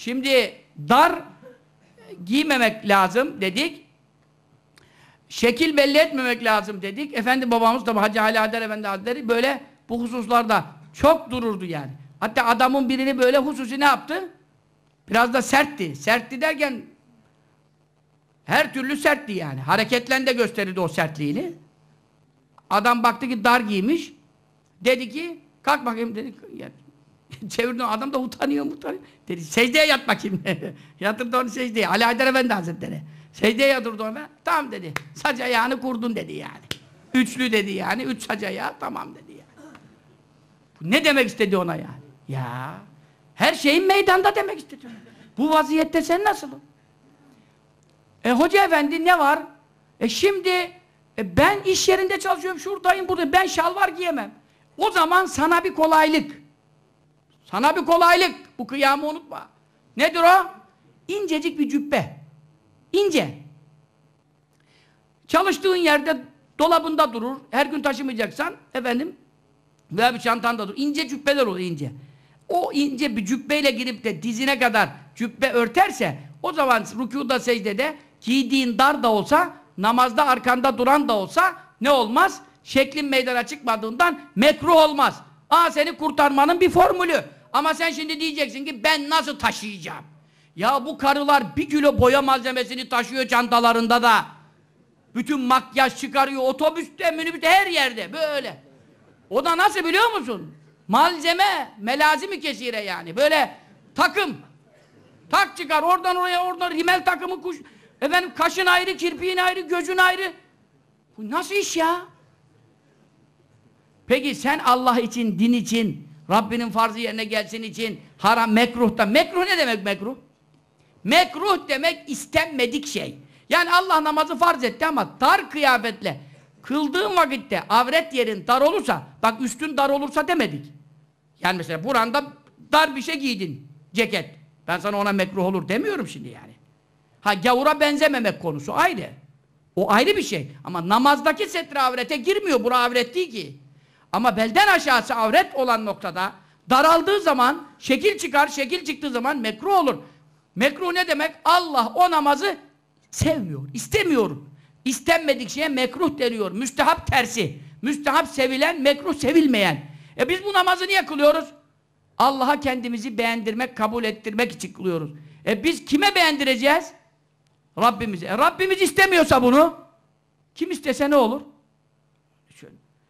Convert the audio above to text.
Şimdi dar giymemek lazım dedik. Şekil belli etmemek lazım dedik. Efendi babamız da Hacı Ali Adar Efendi Hazretleri böyle bu hususlarda çok dururdu yani. Hatta adamın birini böyle hususi ne yaptı? Biraz da sertti. Sertti derken her türlü sertti yani. Hareketlen de gösterirdi o sertliğini. Adam baktı ki dar giymiş. Dedi ki kalk bakayım dedi. Çevirdim adam da utanıyor utanıyor. Dedi secdeye yat bakayım. yatırdı onu secdeye. Ali Haydar Efendi Hazretleri. Secdeye yatırdı onu. Tamam dedi. Saç ayağını kurdun dedi yani. Üçlü dedi yani. Üç saç ayağı tamam dedi yani. Bu ne demek istedi ona yani? Ya her şeyin meydanda demek istedi. Bu vaziyette sen nasıl? E hoca efendi ne var? E şimdi e ben iş yerinde çalışıyorum şuradayım burada ben şalvar giyemem. O zaman sana bir kolaylık. Sana bir kolaylık. Bu kıyamı unutma. Nedir o? İncecik bir cübbe. İnce. Çalıştığın yerde dolabında durur. Her gün taşımayacaksan efendim veya bir çantanda durur. İnce cübbeler olur ince. O ince bir cübbeyle girip de dizine kadar cübbe örterse o zaman rükuda secdede giydiğin dar da olsa namazda arkanda duran da olsa ne olmaz? Şeklin meydana çıkmadığından mekruh olmaz. Aa seni kurtarmanın bir formülü. Ama sen şimdi diyeceksin ki ben nasıl taşıyacağım? Ya bu karılar bir kilo boya malzemesini taşıyor çantalarında da. Bütün makyaj çıkarıyor otobüste, minibüste, her yerde böyle. O da nasıl biliyor musun? Malzeme, melazimi kesire yani. Böyle takım. Tak çıkar oradan oraya oradan rimel takımı kuş. Efendim kaşın ayrı, kirpiğin ayrı, gözün ayrı. Bu nasıl iş ya? Peki sen Allah için, din için Rabbinin farzı yerine gelsin için haram, da Mekruh ne demek mekruh? Mekruh demek istenmedik şey. Yani Allah namazı farz etti ama dar kıyafetle kıldığın vakitte avret yerin dar olursa bak üstün dar olursa demedik. Yani mesela buranda dar bir şey giydin. Ceket. Ben sana ona mekruh olur demiyorum şimdi yani. Ha gavura benzememek konusu ayrı. O ayrı bir şey. Ama namazdaki setre avrete girmiyor. Bura avret değil ki. Ama belden aşağısı avret olan noktada daraldığı zaman şekil çıkar, şekil çıktığı zaman mekruh olur. Mekruh ne demek? Allah o namazı sevmiyor, istemiyor. İstenmedik şeye mekruh deniyor. Müstehap tersi. Müstehap sevilen, mekruh sevilmeyen. E biz bu namazı niye kılıyoruz? Allah'a kendimizi beğendirmek, kabul ettirmek için kılıyoruz. E biz kime beğendireceğiz? Rabbimize. E Rabbimiz istemiyorsa bunu kim istese ne olur? Şöyle